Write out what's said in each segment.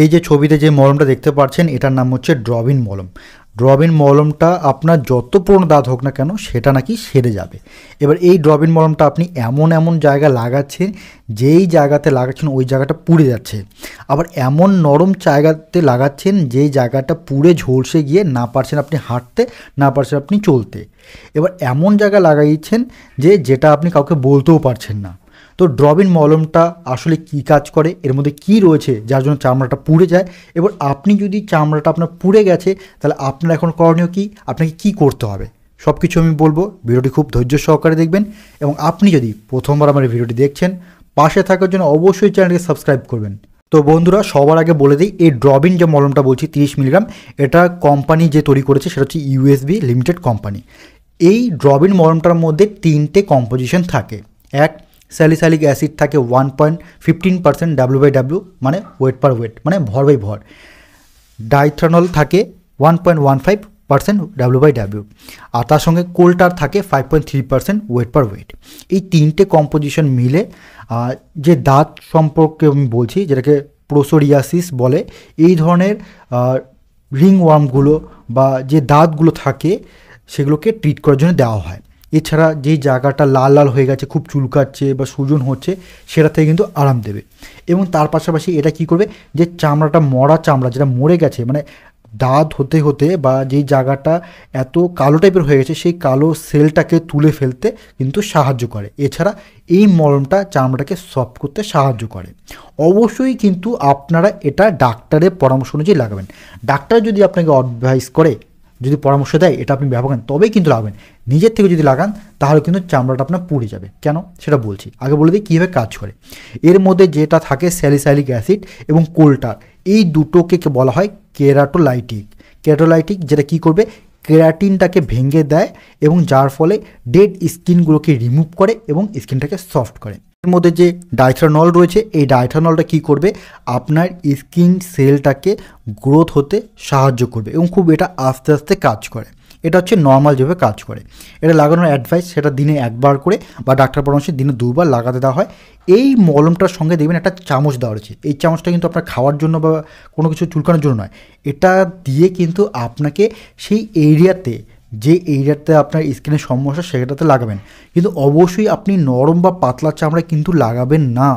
এই যে ছবিতে যে মলমটা দেখতে পাচ্ছেন এটার নাম হচ্ছে ড্রবিন মলম ড্রবিন মলমটা আপনার যত পুরনো দাঁত হোক না কেন সেটা নাকি সেরে যাবে এবার এই ড্রবিন মলমটা আপনি এমন এমন জায়গা লাগাচ্ছেন যেই জায়গাতে লাগাচ্ছেন ওই জায়গাটা পুড়ে যাচ্ছে আবার এমন নরম জায়গাতে লাগাচ্ছেন যেই জায়গাটা পুড়ে ঝলসে গিয়ে না পারছেন আপনি হাঁটতে না পারছেন আপনি চলতে এবার এমন জায়গা লাগাইছেন যে যেটা আপনি কাউকে বলতেও পারছেন না তো ড্রবিন মলমটা আসলে কি কাজ করে এর মধ্যে কি রয়েছে যার জন্য চামড়াটা পুড়ে যায় এবার আপনি যদি চামড়াটা আপনার পুড়ে গেছে তাহলে আপনার এখন করণীয় কি আপনাকে কি করতে হবে সব কিছু আমি বলবো ভিডিওটি খুব ধৈর্য সহকারে দেখবেন এবং আপনি যদি প্রথমবার আমার ভিডিওটি দেখছেন পাশে থাকার জন্য অবশ্যই চ্যানেলকে সাবস্ক্রাইব করবেন তো বন্ধুরা সবার আগে বলে দিই এই ড্রবিন যে মলমটা বলছি তিরিশ মিলিগ্রাম এটা কোম্পানি যে তৈরি করেছে সেটা হচ্ছে ইউএসবি লিমিটেড কোম্পানি এই ড্রবিন মলমটার মধ্যে তিনটে কম্পোজিশন থাকে এক স্যালিসালিক অ্যাসিড থাকে one point fifteen percent W by W মানে ওয়েট পার ওয়েট মানে ভর বাই ভর ডাইথ্রানল থাকে one point one five percent W by W আর তার সঙ্গে কোল্টার থাকে five point three percent weight per weight এই তিনটে কম্পোজিশন মিলে যে দাঁত সম্পর্কে আমি বলছি যেটাকে প্রোসোরিয়াসিস বলে এই ধরনের রিং ওয়ার্মগুলো বা যে দাঁতগুলো থাকে সেগুলোকে ট্রিট করার জন্য দেওয়া হয় এছাড়া যেই জায়গাটা লাল লাল হয়ে গেছে খুব চুলকাচ্ছে বা সুজন হচ্ছে সেটা থেকে কিন্তু আরাম দেবে এবং তার পাশাপাশি এটা কি করবে যে চামড়াটা মরা চামড়া যেটা মরে গেছে মানে দাঁত হতে হতে বা যেই জায়গাটা এত কালো টাইপের হয়ে গেছে সেই কালো সেলটাকে তুলে ফেলতে কিন্তু সাহায্য করে এছাড়া এই মলমটা চামড়াটাকে সফট করতে সাহায্য করে অবশ্যই কিন্তু আপনারা এটা ডাক্তারের পরামর্শ অনুযায়ী লাগাবেন ডাক্তার যদি আপনাকে অ্যাডভাইস করে যদি পরামর্শ দেয় এটা আপনি ব্যবহার করেন তবেই কিন্তু লাগাবেন নিজের থেকে যদি লাগান তাহলে কিন্তু চামড়াটা আপনার পুড়ে যাবে কেন সেটা বলছি আগে বলে দিই কীভাবে কাজ করে এর মধ্যে যেটা থাকে স্যালিসাইলিক অ্যাসিড এবং কোল্টার এই দুটোকে বলা হয় কেরাটোলাইটিক কেরাটোলাইটিক যেটা কি করবে কেরাটিনটাকে ভেঙে দেয় এবং যার ফলে ডেড স্কিনগুলোকে রিমুভ করে এবং স্কিনটাকে সফট করে এর মধ্যে যে ডায়থ্রানল রয়েছে এই ডায়থ্রানলটা কি করবে আপনার স্কিন সেলটাকে গ্রোথ হতে সাহায্য করবে এবং খুব এটা আস্তে আস্তে কাজ করে এটা হচ্ছে নর্মাল যেভাবে কাজ করে এটা লাগানোর অ্যাডভাইস সেটা দিনে একবার করে বা ডাক্তার পরামর্শে দিনে দুবার লাগাতে দেওয়া হয় এই মলমটার সঙ্গে দেখবেন একটা চামচ দেওয়া রয়েছে এই চামচটা কিন্তু আপনার খাওয়ার জন্য বা কোনো কিছু চুলকানোর জন্য নয় এটা দিয়ে কিন্তু আপনাকে সেই এরিয়াতে যে এরিয়াতে আপনার স্কিনের সমস্যা সেটাতে লাগাবেন কিন্তু অবশ্যই আপনি নরম বা পাতলা চামড়া কিন্তু লাগাবেন না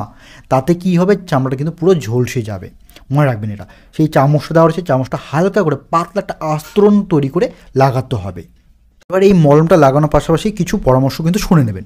তাতে কি হবে চামড়াটা কিন্তু পুরো ঝলসে যাবে মনে রাখবেন এটা সেই চামচটা দেওয়া সেই চামচটা হালকা করে পাতলা একটা আস্তরণ তৈরি করে লাগাতে হবে এবার এই মলমটা লাগানোর পাশাপাশি কিছু পরামর্শ কিন্তু শুনে নেবেন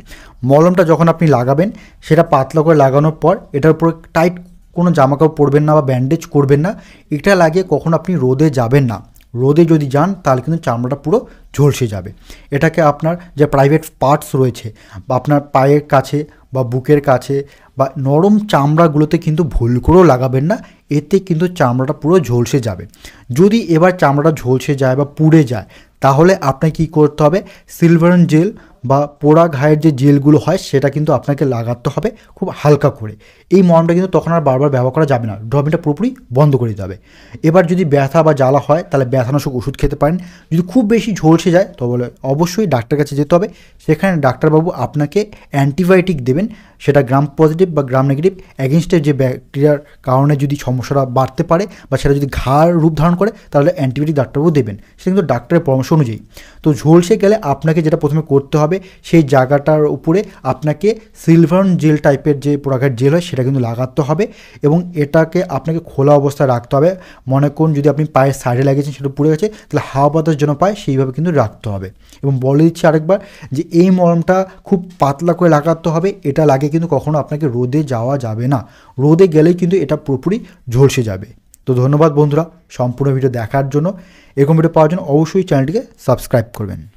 মলমটা যখন আপনি লাগাবেন সেটা পাতলা করে লাগানোর পর এটার উপরে টাইট কোনো জামাকাপড় পরবেন না বা ব্যান্ডেজ করবেন না এটা লাগিয়ে কখনো আপনি রোদে যাবেন না রোদে যদি যান তাহলে কিন্তু চামড়াটা পুরো ঝলসে যাবে এটাকে আপনার যে প্রাইভেট পার্টস রয়েছে বা আপনার পায়ের কাছে বা বুকের কাছে বা নরম চামড়াগুলোতে কিন্তু ভুল করেও লাগাবেন না এতে কিন্তু চামড়াটা পুরো ঝলসে যাবে যদি এবার চামড়াটা ঝলসে যায় বা পুড়ে যায় তাহলে আপনাকে কী করতে হবে সিলভারন জেল বা পোড়া ঘায়ের যে জেলগুলো হয় সেটা কিন্তু আপনাকে লাগাতে হবে খুব হালকা করে এই মলমটা কিন্তু তখন আর বারবার ব্যবহার করা যাবে না ড্রপিংটা পুরোপুরি বন্ধ করে দিতে হবে এবার যদি ব্যথা বা জ্বালা হয় তাহলে ব্যথানাশক ওষুধ খেতে পারেন যদি খুব বেশি ঝলসে যায় তবে অবশ্যই ডাক্তার কাছে যেতে হবে সেখানে ডাক্তারবাবু আপনাকে অ্যান্টিবায়োটিক দেবেন সেটা গ্রাম পজিটিভ বা গ্রাম নেগেটিভ অ্যাগেনস্টের যে ব্যাকটেরিয়ার কারণে যদি সমস্যাটা বাড়তে পারে বা সেটা যদি ঘাড় রূপ ধারণ করে তাহলে অ্যান্টিবায়োটিক ডাক্তারবাবু দেবেন সেটা কিন্তু ডাক্তারের পরামর্শ অনুযায়ী তো ঝলসে গেলে আপনাকে যেটা প্রথমে করতে হবে সেই জায়গাটার উপরে আপনাকে সিলভার জেল টাইপের যে প্রোডাক্টের জেল হয় সেটা কিন্তু লাগাতে হবে এবং এটাকে আপনাকে খোলা অবস্থায় রাখতে হবে মনে করুন যদি আপনি পায়ের সাইডে লাগিয়েছেন সেটা পুড়ে গেছে তাহলে হাওয়া বাতাস যেন পায় সেইভাবে কিন্তু রাখতে হবে এবং বলে দিচ্ছি আরেকবার যে এই মরমটা খুব পাতলা করে লাগাতে হবে এটা লাগে আগে কিন্তু কখনো আপনাকে রোদে যাওয়া যাবে না রোদে গেলে কিন্তু এটা পুরোপুরি ঝলসে যাবে তো ধন্যবাদ বন্ধুরা সম্পূর্ণ ভিডিও দেখার জন্য এরকম ভিডিও পাওয়ার জন্য অবশ্যই চ্যানেলটিকে সাবস্ক্রাইব করবেন